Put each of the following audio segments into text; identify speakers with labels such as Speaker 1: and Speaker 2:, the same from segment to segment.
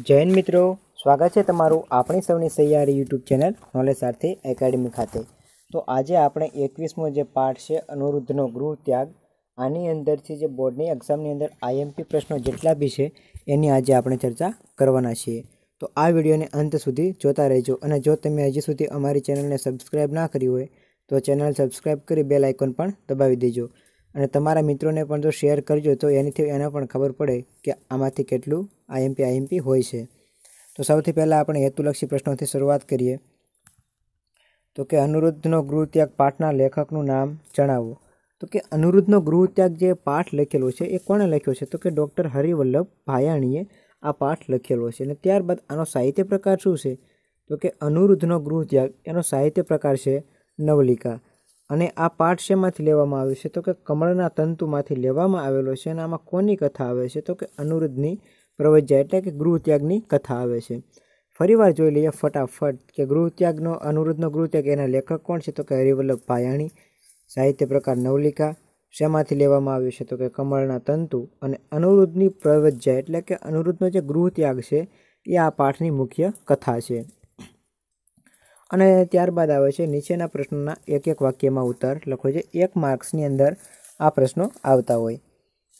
Speaker 1: જૈન મિત્રો સ્વાગત છે તમારું આપણી સૌની સૈયારી યુટ્યુબ ચેનલ નોલેજ સાથે એકેડમી ખાતે તો આજે આપણે એકવીસમો જે પાઠ છે અનુરુદ્ધનો ગૃહ ત્યાગ આની અંદરથી જે બોર્ડની એક્ઝામની અંદર આઈએમપી પ્રશ્નો જેટલા બી છે એની આજે આપણે ચર્ચા કરવાના છીએ તો આ વિડીયોને અંત સુધી જોતા રહેજો અને જો તમે હજી સુધી અમારી ચેનલને સબસ્ક્રાઈબ ના કરી હોય તો ચેનલ સબસ્ક્રાઈબ કરી બે લાઇકોન પણ દબાવી દેજો અને તમારા મિત્રોને પણ જો શેર કરજો તો એનીથી એને પણ ખબર પડે કે આમાંથી કેટલું આઈએમપી આઈએમપી હોય છે તો સૌથી પહેલાં આપણે હેતુલક્ષી પ્રશ્નોથી શરૂઆત કરીએ તો કે અનુરુદ્ધનો ગૃહત્યાગ પાઠના લેખકનું નામ જણાવો તો કે અનુરુદ્ધનો ગૃહત્યાગ જે પાઠ લખેલો છે એ કોણે લખ્યો છે તો કે ડૉક્ટર હરિવલ્લભ ભાયાણીએ આ પાઠ લખેલો છે અને ત્યારબાદ આનો સાહિત્ય પ્રકાર શું છે તો કે અનુરુદ્ધનો ગૃહત્યાગ એનો સાહિત્ય પ્રકાર છે નવલિકા અને આ પાઠ શેમાંથી લેવામાં આવ્યો છે તો કે કમળના તંતુમાંથી લેવામાં આવેલો છે અને આમાં કોની કથા આવે છે તો કે અનુરુદ્ધની પ્રવજ્યા એટલે કે ગૃહત્યાગની કથા આવે છે ફરીવાર જોઈ લઈએ ફટાફટ કે ગૃહત્યાગનો અનુરોધનો ગૃહત્યાગ એના લેખક કોણ છે તો કે હરિવલ્લભ ભાયાણી સાહિત્ય પ્રકાર નવલિકા શેમાંથી લેવામાં આવ્યું છે તો કે કમળના તંતુ અને અનુરુદ્ધની પ્રવજ્યા એટલે કે અનુરુદ્ધનો જે ગૃહત્યાગ છે એ આ પાઠની મુખ્ય કથા છે અને ત્યારબાદ આવે છે નીચેના પ્રશ્નોના એક એક વાક્યમાં ઉત્તર લખો છે એક માર્ક્સની અંદર આ પ્રશ્નો આવતા હોય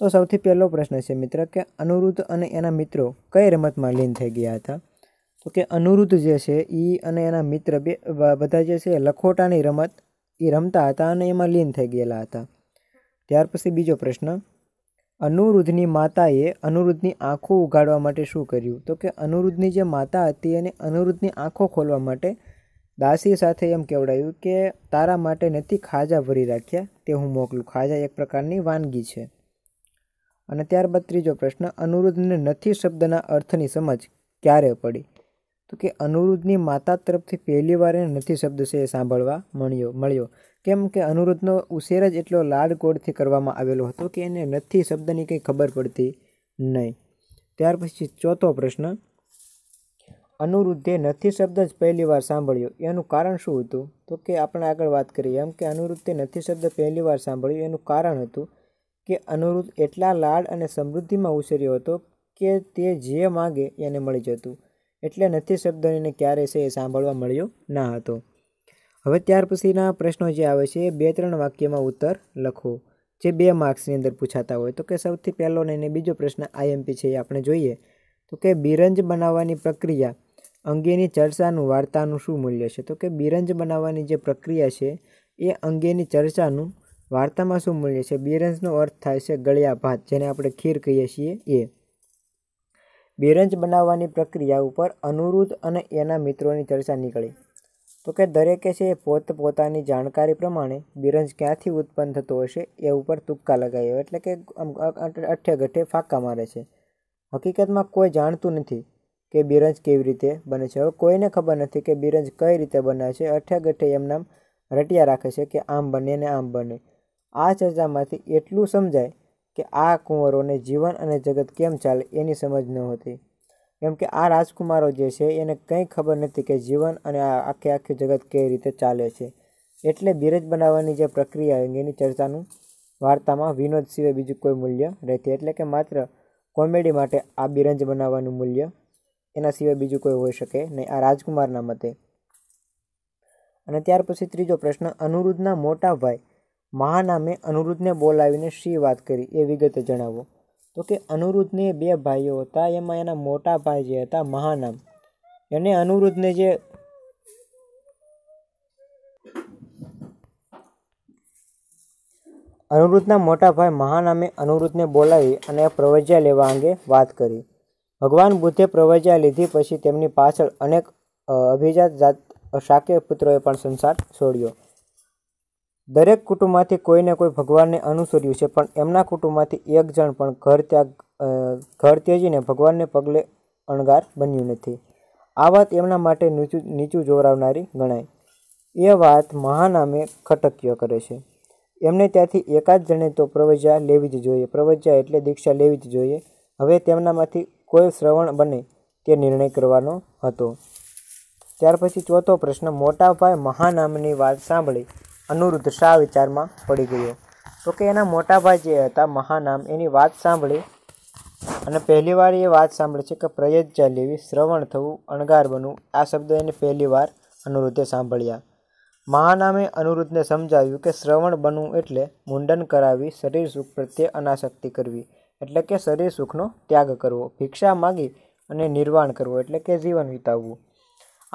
Speaker 1: તો સૌથી પહેલો પ્રશ્ન છે મિત્ર કે અનુરુદ્ધ અને એના મિત્રો કઈ રમતમાં લીન થઈ ગયા હતા તો કે અનુરુદ્ધ જે છે એ અને એના મિત્ર બે બધા જે છે લખોટાની રમત એ રમતા હતા અને એમાં લીન થઈ ગયેલા હતા ત્યાર પછી બીજો પ્રશ્ન અનુરુદ્ધની માતાએ અનુરુદ્ધની આંખો ઉગાડવા માટે શું કર્યું તો કે અનુરુદ્ધની જે માતા હતી એને અનુરુદ્ધની આંખો ખોલવા માટે દાસી સાથે એમ કેવડાયું કે તારા માટે નથી ખાજા ભરી રાખ્યા તે હું મોકલું ખાજા એક પ્રકારની વાનગી છે અને ત્યારબાદ ત્રીજો પ્રશ્ન અનુરોધને નથી શબ્દના અર્થની સમજ ક્યારે પડી તો કે અનુરોધની માતા તરફથી પહેલી વાર એને નથી શબ્દ છે એ સાંભળવા મળ્યો મળ્યો કેમ કે અનુરોધનો ઉછેર જ એટલો લાડકોડથી કરવામાં આવેલો હતો કે એને નથી શબ્દની કંઈ ખબર પડતી નહીં ત્યાર પછી ચોથો પ્રશ્ન અનુરુદ્ધે નથી શબ્દ જ પહેલી વાર સાંભળ્યો એનું કારણ શું હતું તો કે આપણે આગળ વાત કરીએ એમ કે અનુરુદ્ધે નથી શબ્દ પહેલી વાર સાંભળ્યો એનું કારણ હતું કે અનુરૂધ એટલા લાડ અને સમૃદ્ધિમાં ઉછર્યો હતો કે તે જે માગે એને મળી જતું એટલે નથી શબ્દ એને ક્યારે છે એ સાંભળવા મળ્યો ના હતો હવે ત્યાર પછીના પ્રશ્નો જે આવે છે એ બે ત્રણ વાક્યમાં ઉત્તર લખો જે બે માર્ક્સની અંદર પૂછાતા હોય તો કે સૌથી પહેલો ને બીજો પ્રશ્ન આઈએમપી છે એ આપણે જોઈએ તો કે બિરંજ બનાવવાની પ્રક્રિયા અંગેની ચર્ચાનું વાર્તાનું શું મૂલ્ય છે તો કે બિરંજ બનાવવાની જે પ્રક્રિયા છે એ અંગેની ચર્ચાનું વાર્તામાં શું મૂલ્ય છે બિરંજનો અર્થ થાય છે ગળ્યા ભાત જેને આપણે ખીર કહીએ છીએ એ બિરંજ બનાવવાની પ્રક્રિયા ઉપર અનુરુદ્ધ અને એના મિત્રોની ચર્ચા નીકળી તો કે દરેકે છે એ પોત પોતાની જાણકારી પ્રમાણે બિરંજ ક્યાંથી ઉત્પન્ન થતો હશે એ ઉપર તુક્કા લગાવ્યો એટલે કે અઠ્ઠે ગઠ્ઠે ફાંકા મારે છે હકીકતમાં કોઈ જાણતું નથી કે બિરંજ કેવી રીતે બને છે હવે કોઈને ખબર નથી કે બિરંજ કઈ રીતે બને છે અઠે ગઠે એમ નામ રટિયા રાખે છે કે આમ બને ને આમ બને આ ચર્ચામાંથી એટલું સમજાય કે આ કુંવરોને જીવન અને જગત કેમ ચાલે એની સમજ ન હતી કેમ કે આ રાજકુમારો જે છે એને કંઈ ખબર નથી કે જીવન અને આ આખે આખી જગત કેવી રીતે ચાલે છે એટલે બિરજ બનાવવાની જે પ્રક્રિયા એની ચર્ચાનું વાર્તામાં વિનોદ સિવાય બીજું કોઈ મૂલ્ય રહેતી એટલે કે માત્ર કોમેડી માટે આ બિરંજ બનાવવાનું મૂલ્ય એના સિવાય બીજું કોઈ હોઈ શકે નહીં આ રાજકુમારના મતે અને ત્યાર પછી ત્રીજો પ્રશ્ન અનુરુદ્ધના મોટા ભાઈ મહાનામે અનુરુદ્ધને બોલાવીને શી વાત કરી એ વિગતે જણાવો તો કે અનુરુદ્ધને બે ભાઈઓ હતા એમાં એના મોટા ભાઈ જે હતા મહાનામ એને અનુરુદ્ધને જે અનુરુદ્ધના મોટા ભાઈ મહાનામે અનુરુદ્ધને બોલાવી અને પ્રવજ્યા લેવા અંગે વાત કરી ભગવાન બુદ્ધે પ્રવજ્યા લીધી પછી તેમની પાછળ અનેક અભિજાત જાત શાકે પુત્રોએ પણ સંસાર છોડ્યો દરેક કુટુંબમાંથી કોઈને કોઈ ભગવાનને અનુસર્યું છે પણ એમના કુટુંબમાંથી એક જણ પણ ઘર ત્યાગ ઘર ત્યજીને ભગવાનને પગલે અણગાર બન્યું નથી આ વાત એમના માટે નીચું નીચું જોરાવનારી ગણાય એ વાત મહાનામે ખટક્ય કરે છે એમને ત્યાંથી એકાદ જણે તો પ્રવજ્યા લેવી જ જોઈએ પ્રવજ્યા એટલે દીક્ષા લેવી જ જોઈએ હવે તેમનામાંથી કોઈ શ્રવણ બને તે નિર્ણય કરવાનો હતો ત્યાર પછી ચોથો પ્રશ્ન મોટાભાઈ મહાનામની વાત સાંભળી અનુરુદ્ધ શાહ વિચારમાં પડી ગયો તો કે એના મોટા ભાઈ જે હતા મહાનામ એની વાત સાંભળી અને પહેલીવાર એ વાત સાંભળી છે કે પ્રયજ્જા લેવી શ્રવણ થવું અણગાર બનવું આ શબ્દ એને પહેલીવાર અનુરુદ્ધે સાંભળ્યા મહાનામે અનુરુદ્ધને સમજાવ્યું કે શ્રવણ બનવું એટલે મુંડન કરાવી શરીર સુખ પ્રત્યે અનાશક્તિ કરવી એટલે કે શરીર સુખનો ત્યાગ કરવો ભિક્ષા માગી અને નિર્વાણ કરવો એટલે કે જીવન વિતાવવું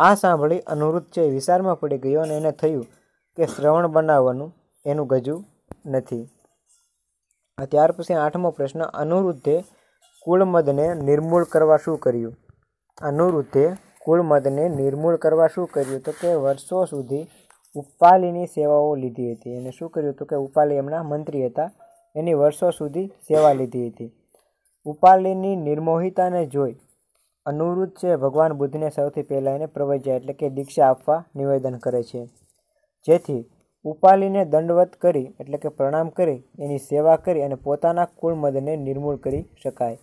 Speaker 1: આ સાંભળી અનુરુદ્ધ છે વિચારમાં પડી ગયો અને એને થયું કે શ્રવણ બનાવવાનું એનું ગજુ નથી ત્યાર પછી આઠમો પ્રશ્ન અનુરુદ્ધે કુળમદને નિર્મૂળ કરવા શું કર્યું અનુરુદ્ધે કુળમદને નિર્મૂળ કરવા શું કર્યું તો કે વર્ષો સુધી ઉપાલીની સેવાઓ લીધી હતી એને શું કર્યું હતું કે ઉપાલી એમના મંત્રી હતા એની વર્ષો સુધી સેવા લીધી હતી ઉપાલીની નિર્મોહિતાને જોઈ અનુરુદ્ધ છે ભગવાન બુદ્ધને સૌથી પહેલાં એને પ્રવજ્યા એટલે કે દીક્ષા આપવા નિવેદન કરે છે જેથી ઉપાલીને દંડવત કરી એટલે કે પ્રણામ કરી એની સેવા કરી અને પોતાના કુળ મદને નિર્મૂળ કરી શકાય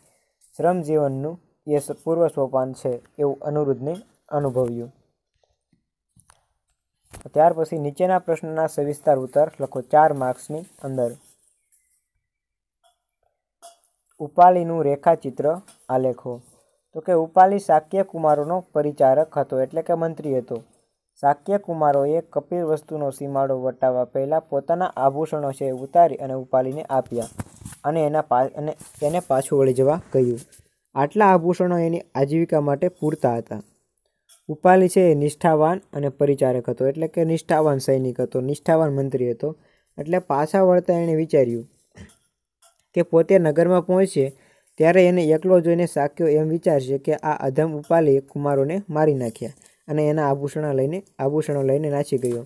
Speaker 1: શ્રમ જીવનનું એ પૂર્વ સોપાન છે એવું અનુરુદ્ધને અનુભવ્યું ત્યાર પછી નીચેના પ્રશ્નના સવિસ્તાર ઉત્તર લખો ચાર માર્ક્સની અંદર ઉપાલીનું રેખાચિત્ર આલેખો તો કે ઉપાલી શાક્ય કુમારોનો પરિચારક હતો એટલે કે મંત્રી હતો શાક્યકુમારોએ કપિલ વસ્તુનો સીમાડો વટાવવા પહેલાં પોતાના આભૂષણો છે ઉતારી અને ઉપાલીને આપ્યા અને એના પા અને તેને પાછું વળી જવા કહ્યું આટલા આભૂષણો એની આજીવિકા માટે પૂરતા હતા ઉપાલી છે એ નિષ્ઠાવાન અને પરિચારક હતો એટલે કે નિષ્ઠાવાન સૈનિક હતો નિષ્ઠાવાન મંત્રી હતો એટલે પાછા વળતા એણે વિચાર્યું કે પોતે નગરમાં પહોંચે ત્યારે એને એકલો જોઈને સાક્યો એમ વિચારશે કે આ અધમ ઉપાલીએ કુમારોને મારી નાખ્યા અને એના આભૂષણો લઈને આભૂષણો લઈને નાસી ગયો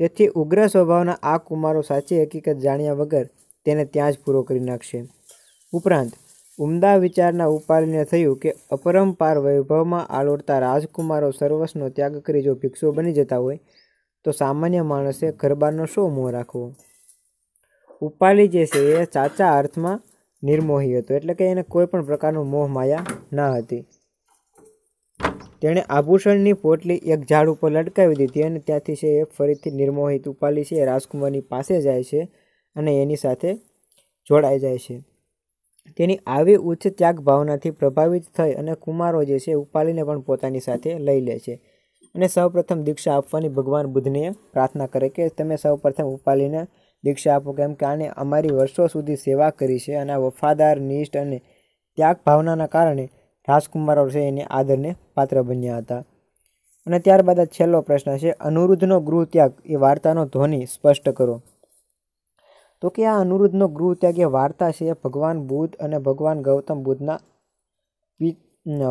Speaker 1: તેથી ઉગ્ર સ્વભાવના આ કુમારો સાચી હકીકત જાણ્યા વગર તેને ત્યાં જ પૂરો કરી નાખશે ઉપરાંત ઉમદા વિચારના ઉપાડીને થયું કે અપરંપાર વૈભવમાં આળોડતા રાજકુમારો સર્વસ્વનો ત્યાગ કરી જો ભિક્ષુ બની જતા હોય તો સામાન્ય માણસે ઘરબારનો શો મોહ રાખવો ઉપાલી જે છે એ સાચા અર્થમાં નિર્મોહી હતો એટલે કે એને કોઈ પણ પ્રકારનો મોહ માયા ન હતી તેણે આભૂષણની પોટલી એક ઝાડ ઉપર લટકાવી દીધી અને ત્યાંથી છે એ ફરીથી નિર્મોહિત ઉપાલી છે રાજકુમારની પાસે જાય છે અને એની સાથે જોડાઈ જાય છે તેની આવી ઉચ્ચ ત્યાગ ભાવનાથી પ્રભાવિત થઈ અને કુમારો જે છે ઉપાલીને પણ પોતાની સાથે લઈ લે છે અને સૌપ્રથમ દીક્ષા આપવાની ભગવાન બુદ્ધને પ્રાર્થના કરે કે તમે સૌપ્રથમ ઉપાલીને દીક્ષા આપો કેમ કે આને અમારી વર્ષો સુધી સેવા કરી છે અને આ વફાદાર નિષ્ઠ અને ત્યાગ ભાવનાના કારણે રાજકુમાર છે એની આદરને પાત્ર બન્યા હતા અને ત્યારબાદ છેલ્લો પ્રશ્ન છે અનુરુદ્ધનો ગૃહ ત્યાગ એ વાર્તાનો ધ્વનિ સ્પષ્ટ કરો તો કે આ અનુરુદ્ધનો ગૃહ ત્યાગ એ વાર્તા છે એ ભગવાન બુદ્ધ અને ભગવાન ગૌતમ બુદ્ધના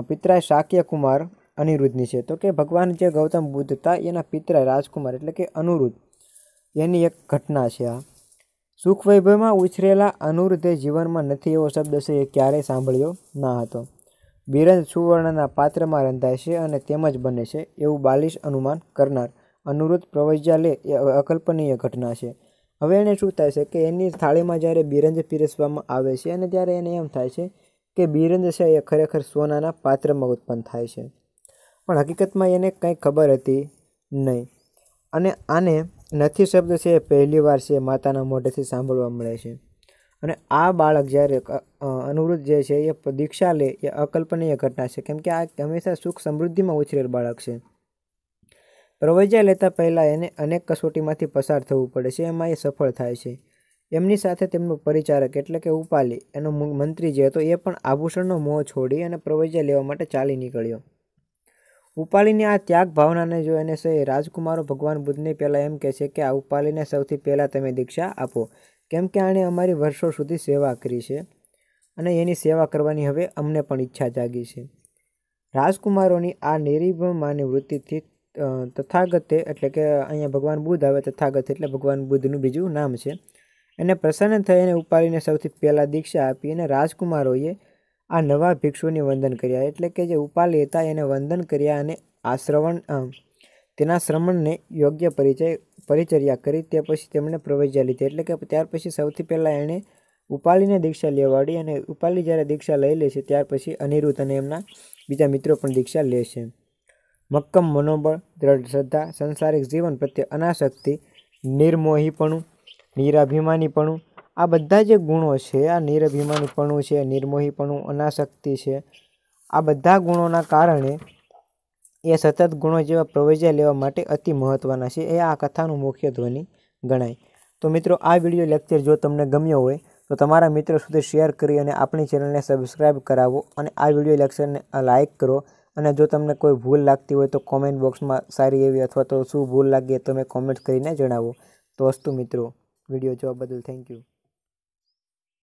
Speaker 1: પિતરાય શાક્ય કુમાર અનિરુદ્ધની છે તો કે ભગવાન જે ગૌતમ બુદ્ધ હતા એના પિતરાય રાજકુમાર એટલે કે અનુરુદ્ધ એની એક ઘટના છે આ સુખ વૈભવમાં ઉછરેલા અનુરુદ્ધે જીવનમાં નથી એવો શબ્દ છે એ ક્યારેય સાંભળ્યો ના હતો બિરંજ સુવર્ણના પાત્રમાં રંધાય છે અને તેમ જ બને છે એવું બાલિશ અનુમાન કરનાર અનુરુદ્ધ પ્રવૈજા એ અકલ્પનીય ઘટના છે હવે એને શું થાય છે કે એની થાળીમાં જ્યારે બિરંજ પીરસવામાં આવે છે અને ત્યારે એને એમ થાય છે કે બિરંજ છે એ ખરેખર સોનાના પાત્રમાં ઉત્પન્ન થાય છે પણ હકીકતમાં એને કંઈ ખબર હતી નહીં અને આને નથી શબ્દ છે એ પહેલીવાર છે માતાના મોઢેથી સાંભળવા મળે છે અને આ બાળક જ્યારે અનુવૃત્ત જે છે એ દીક્ષા લે એ અકલ્પનીય ઘટના છે કેમ કે આ હંમેશા સુખ સમૃદ્ધિમાં ઉછરેલ બાળક છે પ્રવજ્યા લેતા પહેલાં એને અનેક કસોટીમાંથી પસાર થવું પડે છે એમાં એ સફળ થાય છે એમની સાથે તેમનો પરિચારક એટલે કે ઉપાલી એનો મંત્રી જે હતો એ પણ આભૂષણનો મોં છોડી અને પ્રવજ્યા લેવા માટે ચાલી નીકળ્યો ઉપાલીની આ ત્યાગ ભાવનાને જોઈને છે રાજકુમારો ભગવાન બુદ્ધને પહેલાં એમ કહે છે કે આ ઉપાલીને સૌથી પહેલાં તમે દીક્ષા આપો કેમ કે આણે અમારી વર્ષો સુધી સેવા કરી છે અને એની સેવા કરવાની હવે અમને પણ ઈચ્છા જાગી છે રાજકુમારોની આ નિરીભમાની વૃત્તિથી તથાગતે એટલે કે અહીંયા ભગવાન બુદ્ધ આવે તથાગત એટલે ભગવાન બુદ્ધનું બીજું નામ છે એને પ્રસન્ન થઈને ઉપાલીને સૌથી પહેલાં દીક્ષા આપી અને રાજકુમારોએ આ નવા ભિક્ષુની વંદન કર્યા એટલે કે જે ઉપાલી હતા એને વંદન કર્યા અને આ શ્રવણ તેના શ્રવણને યોગ્ય પરિચય પરિચર્યા કરી તે પછી તેમણે પ્રવેશ્યા લીધી એટલે કે ત્યાર પછી સૌથી પહેલાં એણે ઉપાલીને દીક્ષા લેવાડી અને ઉપાલી જ્યારે દીક્ષા લઈ લે છે ત્યાર પછી અનિરુદ્ધ અને એમના બીજા મિત્રો પણ દીક્ષા લે છે મક્કમ મનોબળ દ્રઢ શ્રદ્ધા સંસારિક જીવન પ્રત્યે અનાશક્તિ નિર્મોહીપણું નિરાભિમાનીપણું આ બધા જે ગુણો છે આ નિરભિમાનીપણું છે નિર્મોહીપણું અનાશક્તિ છે આ બધા ગુણોના કારણે એ સતત ગુણો જેવા પ્રવેજ્યા લેવા માટે અતિ મહત્ત્વના છે એ આ કથાનું મુખ્ય ધ્વનિ ગણાય તો મિત્રો આ વિડીયો લેક્ચર જો તમને ગમ્યો હોય તો તમારા મિત્રો સુધી શેર કરી અને આપણી ચેનલને સબસ્ક્રાઈબ કરાવો અને આ વિડીયો લેક્ચરને લાઇક કરો અને જો તમને કોઈ ભૂલ લાગતી હોય તો કોમેન્ટ બોક્સમાં સારી એવી અથવા તો શું ભૂલ લાગી તમે કોમેન્ટ કરીને જણાવો તો અસ્તુ મિત્રો વિડીયો જોવા બદલ થેન્ક યુ